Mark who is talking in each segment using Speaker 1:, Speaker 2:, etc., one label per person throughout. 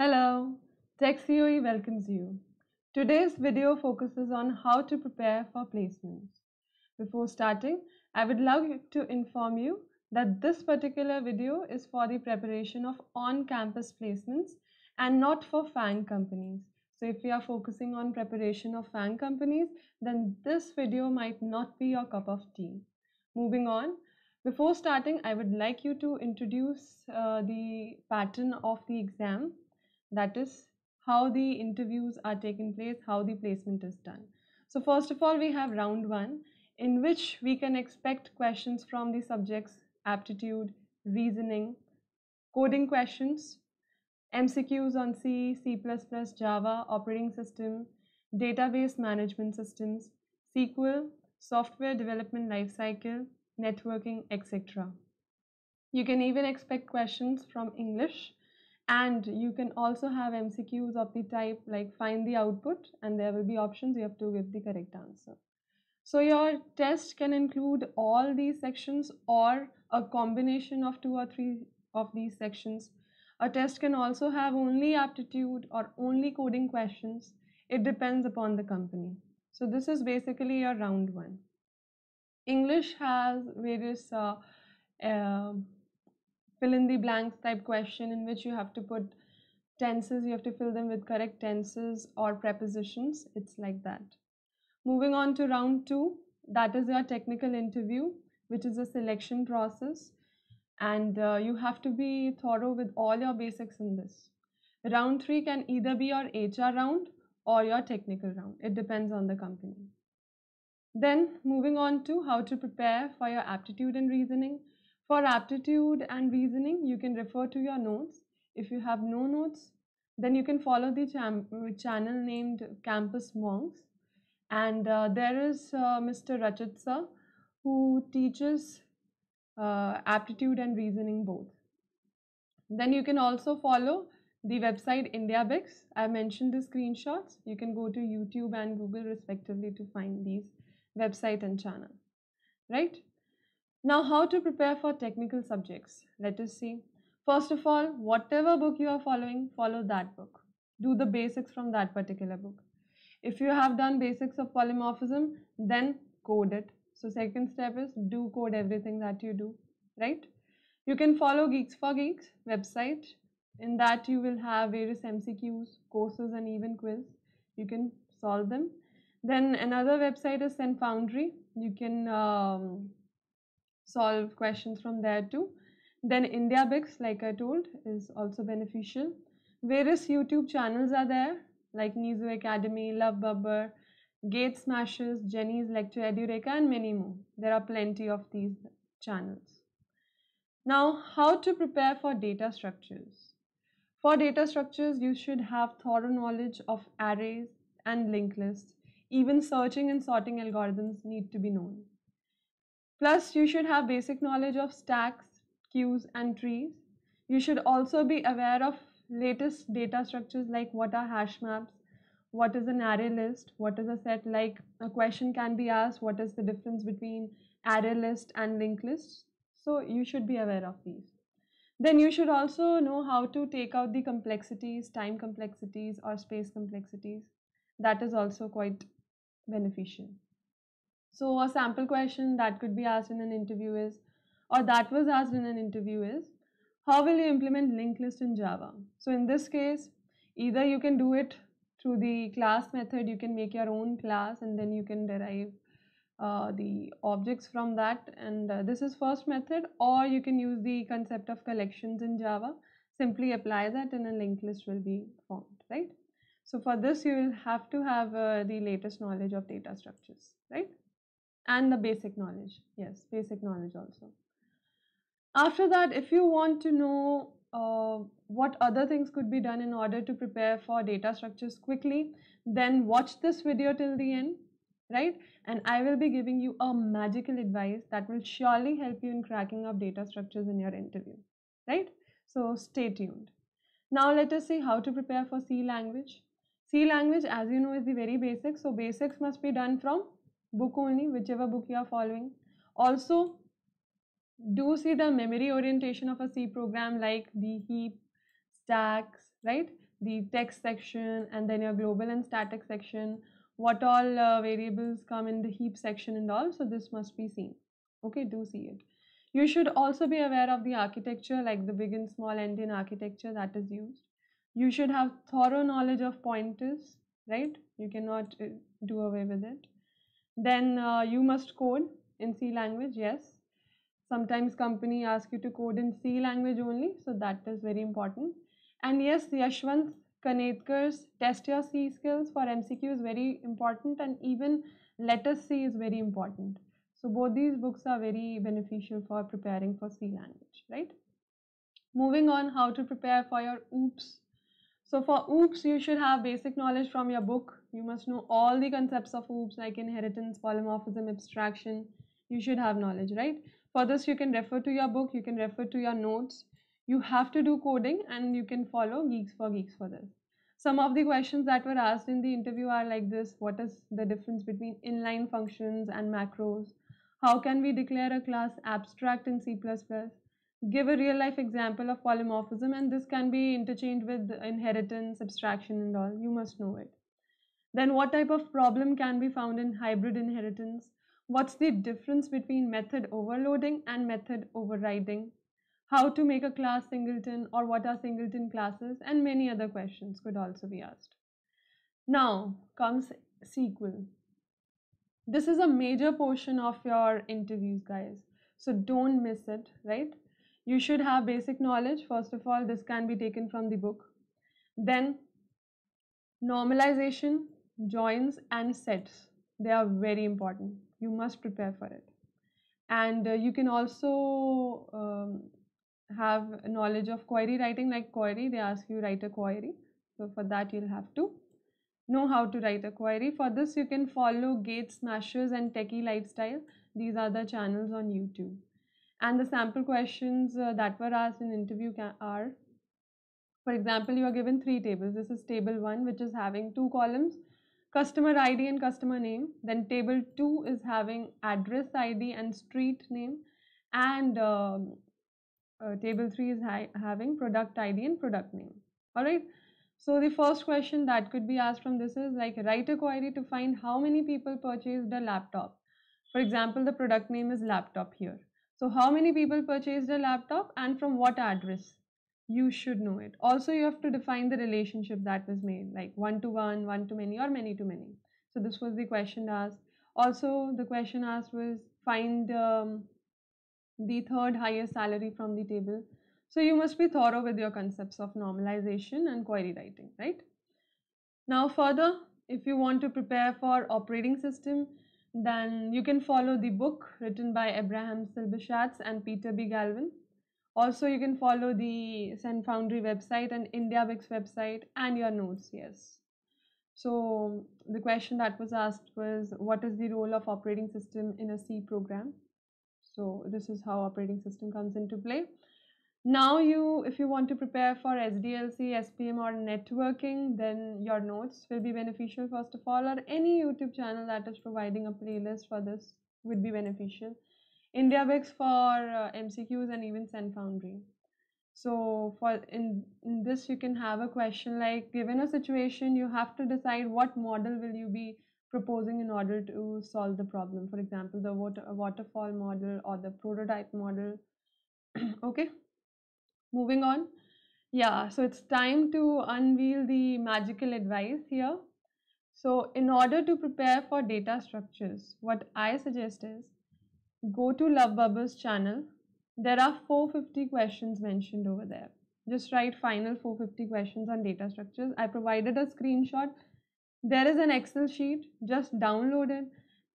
Speaker 1: Hello, TechCOE welcomes you. Today's video focuses on how to prepare for placements. Before starting, I would love to inform you that this particular video is for the preparation of on-campus placements and not for FANG companies. So if you are focusing on preparation of FANG companies, then this video might not be your cup of tea. Moving on, before starting, I would like you to introduce uh, the pattern of the exam that is how the interviews are taken place, how the placement is done. So first of all, we have round one in which we can expect questions from the subjects aptitude, reasoning, coding questions, MCQs on C, C++, Java, operating system, database management systems, SQL, software development lifecycle, networking, etc. You can even expect questions from English and you can also have MCQs of the type like find the output and there will be options you have to give the correct answer. So your test can include all these sections or a combination of two or three of these sections. A test can also have only aptitude or only coding questions. It depends upon the company. So this is basically your round one. English has various uh, uh, fill in the blanks type question in which you have to put tenses, you have to fill them with correct tenses or prepositions. It's like that. Moving on to round two, that is your technical interview, which is a selection process. And uh, you have to be thorough with all your basics in this. Round three can either be your HR round or your technical round. It depends on the company. Then moving on to how to prepare for your aptitude and reasoning. For aptitude and reasoning, you can refer to your notes. If you have no notes, then you can follow the channel named Campus Monks. And uh, there is uh, Mr. Rachit sir, who teaches uh, aptitude and reasoning both. Then you can also follow the website IndiaBix. I mentioned the screenshots. You can go to YouTube and Google respectively to find these website and channel, right? Now how to prepare for technical subjects? Let us see. First of all, whatever book you are following, follow that book. Do the basics from that particular book. If you have done basics of polymorphism, then code it. So second step is do code everything that you do, right? You can follow Geeks for Geeks website. In that you will have various MCQs, courses and even quiz. You can solve them. Then another website is Send Foundry. You can um, solve questions from there too. Then IndiaBix, like I told, is also beneficial. Various YouTube channels are there, like Nizu Academy, Love Bubber, Gate Smashes, Jenny's Lecture Edureka, and many more. There are plenty of these channels. Now, how to prepare for data structures? For data structures, you should have thorough knowledge of arrays and linked lists. Even searching and sorting algorithms need to be known. Plus, you should have basic knowledge of stacks, queues, and trees. You should also be aware of latest data structures like what are hash maps, what is an array list, what is a set like a question can be asked, what is the difference between array list and linked list? So you should be aware of these. Then you should also know how to take out the complexities, time complexities or space complexities. That is also quite beneficial. So a sample question that could be asked in an interview is, or that was asked in an interview is, how will you implement linked list in Java? So in this case, either you can do it through the class method, you can make your own class and then you can derive uh, the objects from that and uh, this is first method or you can use the concept of collections in Java. Simply apply that and a linked list will be formed, right? So for this you will have to have uh, the latest knowledge of data structures, right? and the basic knowledge yes basic knowledge also after that if you want to know uh, what other things could be done in order to prepare for data structures quickly then watch this video till the end right and i will be giving you a magical advice that will surely help you in cracking up data structures in your interview right so stay tuned now let us see how to prepare for c language c language as you know is the very basic so basics must be done from book only whichever book you are following also do see the memory orientation of a C program like the heap stacks right the text section and then your global and static section what all uh, variables come in the heap section and all so this must be seen okay do see it you should also be aware of the architecture like the big and small endian architecture that is used you should have thorough knowledge of pointers right you cannot uh, do away with it then uh, you must code in C language, yes. Sometimes company ask you to code in C language only, so that is very important. And yes, Yashwant Kanetkar's test your C skills for MCQ is very important and even let us see is very important. So both these books are very beneficial for preparing for C language, right? Moving on, how to prepare for your OOPS so for OOPs, you should have basic knowledge from your book. You must know all the concepts of OOPs like inheritance, polymorphism, abstraction. You should have knowledge, right? For this, you can refer to your book, you can refer to your notes. You have to do coding and you can follow Geeks for Geeks for this. Some of the questions that were asked in the interview are like this. What is the difference between inline functions and macros? How can we declare a class abstract in C++? give a real life example of polymorphism and this can be interchanged with inheritance, abstraction and all. You must know it. Then what type of problem can be found in hybrid inheritance? What's the difference between method overloading and method overriding? How to make a class singleton or what are singleton classes and many other questions could also be asked. Now comes SQL. This is a major portion of your interviews guys. So don't miss it, right? you should have basic knowledge. First of all, this can be taken from the book. Then normalization, joins and sets. They are very important. You must prepare for it. And uh, you can also um, have knowledge of query writing like query. They ask you write a query. So for that you'll have to know how to write a query. For this you can follow Gates, Smashers and Techie Lifestyle. These are the channels on YouTube and the sample questions uh, that were asked in interview are for example you are given three tables this is table 1 which is having two columns customer id and customer name then table 2 is having address id and street name and uh, uh, table 3 is ha having product id and product name all right so the first question that could be asked from this is like write a query to find how many people purchased a laptop for example the product name is laptop here so how many people purchased a laptop and from what address? You should know it. Also, you have to define the relationship that was made, like one to one, one to many, or many to many. So this was the question asked. Also, the question asked was find um, the third highest salary from the table. So you must be thorough with your concepts of normalization and query writing, right? Now further, if you want to prepare for operating system, then you can follow the book written by Abraham Silbeschatz and Peter B. Galvin. Also, you can follow the Send Foundry website and IndiaBix website and your notes, yes. So the question that was asked was, what is the role of operating system in a C program? So this is how operating system comes into play now you if you want to prepare for sdlc spm or networking then your notes will be beneficial first of all or any youtube channel that is providing a playlist for this would be beneficial indiabix for uh, mcqs and even send foundry so for in, in this you can have a question like given a situation you have to decide what model will you be proposing in order to solve the problem for example the water, waterfall model or the prototype model okay moving on yeah so it's time to unveil the magical advice here so in order to prepare for data structures what i suggest is go to love bubbles channel there are 450 questions mentioned over there just write final 450 questions on data structures i provided a screenshot there is an excel sheet just download it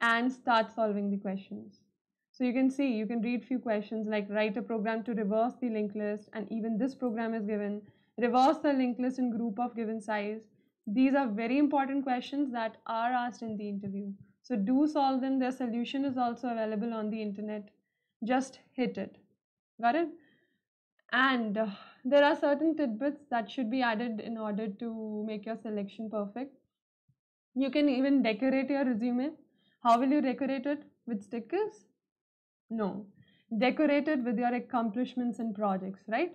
Speaker 1: and start solving the questions so you can see, you can read few questions like write a program to reverse the linked list and even this program is given. Reverse the linked list in group of given size. These are very important questions that are asked in the interview. So do solve them. Their solution is also available on the internet. Just hit it. Got it? And uh, there are certain tidbits that should be added in order to make your selection perfect. You can even decorate your resume. How will you decorate it? With stickers? No. Decorate it with your accomplishments and projects, right?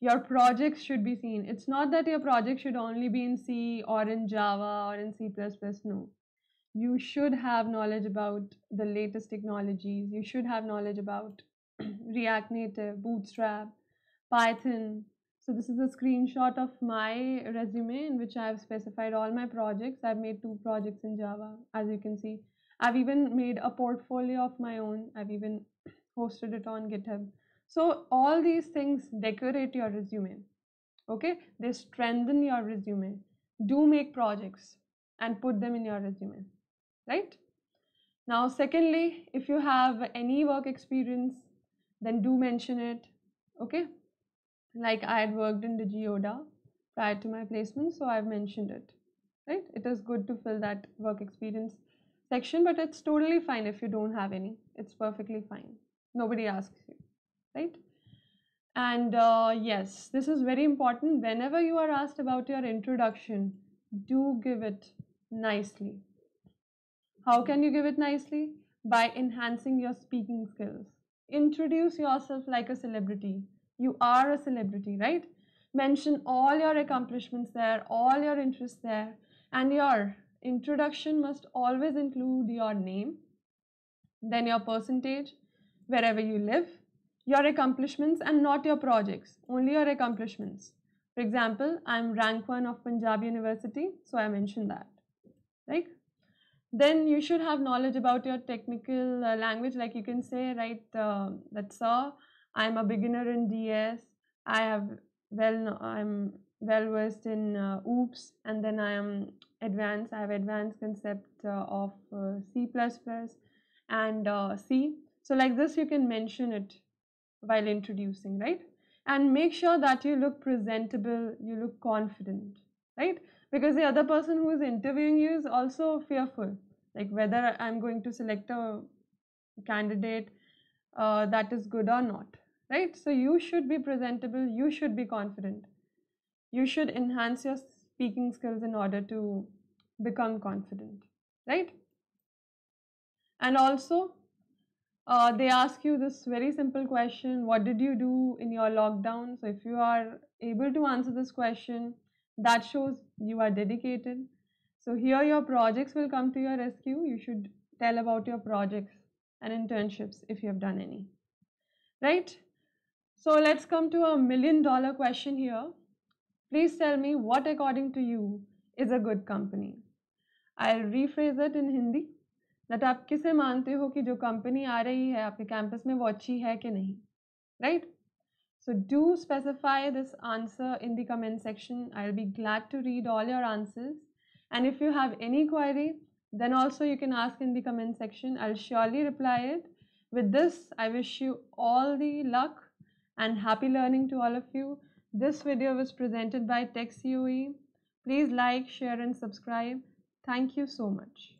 Speaker 1: Your projects should be seen. It's not that your project should only be in C or in Java or in C++, no. You should have knowledge about the latest technologies. You should have knowledge about React Native, Bootstrap, Python. So this is a screenshot of my resume in which I have specified all my projects. I've made two projects in Java, as you can see. I've even made a portfolio of my own. I've even hosted it on GitHub. So all these things decorate your resume. Okay, they strengthen your resume. Do make projects and put them in your resume, right? Now, secondly, if you have any work experience, then do mention it. Okay, like I had worked in the Geoda prior to my placement, so I've mentioned it. Right, it is good to fill that work experience section but it's totally fine if you don't have any it's perfectly fine nobody asks you right and uh, yes this is very important whenever you are asked about your introduction do give it nicely how can you give it nicely by enhancing your speaking skills introduce yourself like a celebrity you are a celebrity right mention all your accomplishments there all your interests there and your introduction must always include your name, then your percentage, wherever you live, your accomplishments and not your projects, only your accomplishments. For example, I'm rank 1 of Punjab University, so I mentioned that, right? Then you should have knowledge about your technical uh, language, like you can say, right, uh, that sir, I'm a beginner in DS, I have well, I'm well versed in uh, OOPS, and then I am advanced. I have advanced concept uh, of uh, C++ and uh, C. So like this, you can mention it while introducing, right? And make sure that you look presentable, you look confident, right? Because the other person who is interviewing you is also fearful, like whether I'm going to select a candidate uh, that is good or not, right? So you should be presentable, you should be confident. You should enhance your speaking skills in order to become confident, right? And also, uh, they ask you this very simple question What did you do in your lockdown? So, if you are able to answer this question, that shows you are dedicated. So, here your projects will come to your rescue. You should tell about your projects and internships if you have done any, right? So, let's come to a million dollar question here. Please tell me what, according to you, is a good company? I'll rephrase it in Hindi that आप किसे मानते हो कि company company आ रही है आपके campus में वो अच्छी है कि नहीं right so do specify this answer in the comment section I will be glad to read all your answers and if you then also you can ask in the comment section i'll surely reply it with this i wish you all the luck and happy learning to all of you this video was presented by techcue please like share and subscribe Thank you so much.